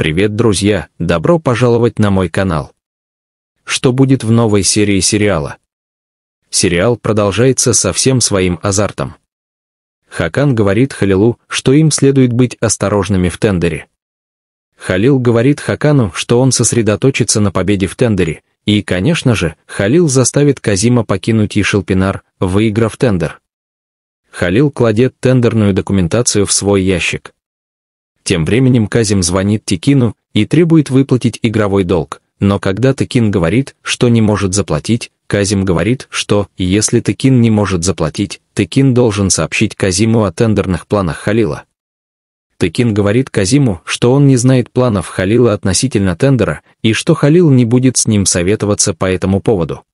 Привет, друзья! Добро пожаловать на мой канал. Что будет в новой серии сериала? Сериал продолжается со всем своим азартом. Хакан говорит Халилу, что им следует быть осторожными в тендере. Халил говорит Хакану, что он сосредоточится на победе в тендере, и, конечно же, Халил заставит Казима покинуть Ишелпинар, выиграв тендер. Халил кладет тендерную документацию в свой ящик. Тем временем Казим звонит Тикину и требует выплатить игровой долг, но когда Текин говорит, что не может заплатить, Казим говорит, что, если Текин не может заплатить, Текин должен сообщить Казиму о тендерных планах Халила. Текин говорит Казиму, что он не знает планов Халила относительно тендера и что Халил не будет с ним советоваться по этому поводу.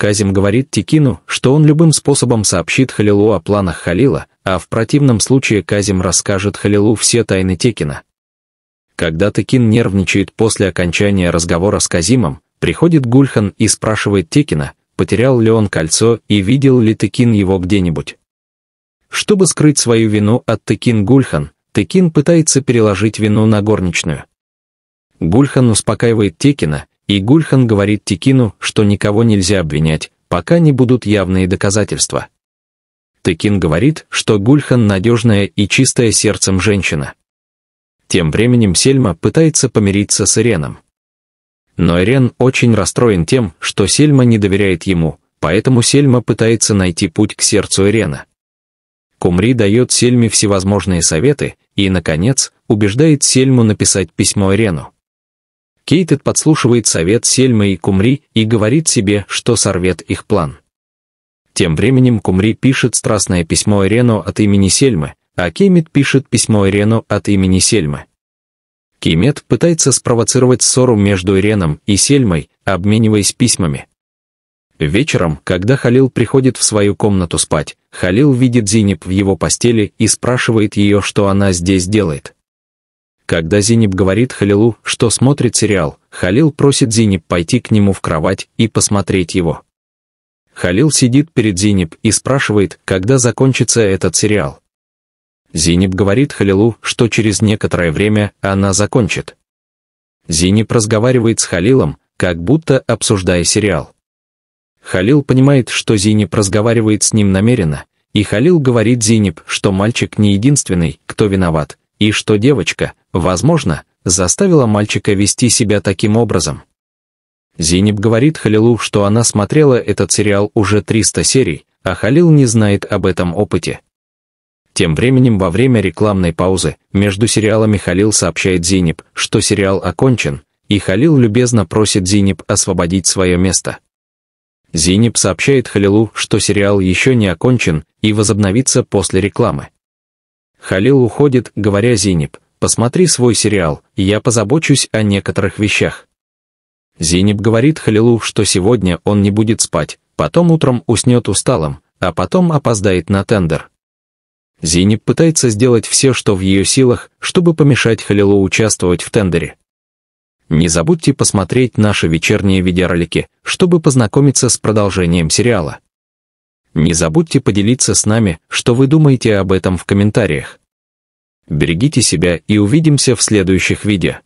Казим говорит Тикину, что он любым способом сообщит Халилу о планах Халила, а в противном случае Казим расскажет Халилу все тайны Текина. Когда Текин нервничает после окончания разговора с Казимом, приходит Гульхан и спрашивает Текина, потерял ли он кольцо и видел ли Текин его где-нибудь. Чтобы скрыть свою вину от Текин Гульхан, Текин пытается переложить вину на горничную. Гульхан успокаивает Текина и Гульхан говорит Текину, что никого нельзя обвинять, пока не будут явные доказательства. Текин говорит, что Гульхан надежная и чистая сердцем женщина. Тем временем Сельма пытается помириться с Иреном. Но Ирен очень расстроен тем, что Сельма не доверяет ему, поэтому Сельма пытается найти путь к сердцу Ирена. Кумри дает Сельме всевозможные советы и, наконец, убеждает Сельму написать письмо Ирену. Кейтед подслушивает совет Сельмы и Кумри и говорит себе, что сорвет их план. Тем временем Кумри пишет страстное письмо Ирену от имени Сельмы, а Кеймет пишет письмо Ирену от имени Сельмы. Кеймет пытается спровоцировать ссору между Иреном и Сельмой, обмениваясь письмами. Вечером, когда Халил приходит в свою комнату спать, Халил видит Зинеп в его постели и спрашивает ее, что она здесь делает. Когда Зиниб говорит Халилу, что смотрит сериал, Халил просит Зиниб пойти к нему в кровать и посмотреть его. Халил сидит перед Зиниб и спрашивает, когда закончится этот сериал. Зиниб говорит Халилу, что через некоторое время она закончит. Зиниб разговаривает с Халилом, как будто обсуждая сериал. Халил понимает, что Зиниб разговаривает с ним намеренно, и Халил говорит Зиниб, что мальчик не единственный, кто виноват, и что девочка, возможно, заставила мальчика вести себя таким образом. Зинеб говорит Халилу, что она смотрела этот сериал уже 300 серий, а Халил не знает об этом опыте. Тем временем во время рекламной паузы между сериалами Халил сообщает Зинеб, что сериал окончен, и Халил любезно просит Зинеб освободить свое место. Зинеб сообщает Халилу, что сериал еще не окончен и возобновится после рекламы. Халил уходит, говоря Зинеб, «Посмотри свой сериал, и я позабочусь о некоторых вещах». Зинеб говорит Халилу, что сегодня он не будет спать, потом утром уснет усталым, а потом опоздает на тендер. Зинеб пытается сделать все, что в ее силах, чтобы помешать Халилу участвовать в тендере. Не забудьте посмотреть наши вечерние видеоролики, чтобы познакомиться с продолжением сериала. Не забудьте поделиться с нами, что вы думаете об этом в комментариях. Берегите себя и увидимся в следующих видео.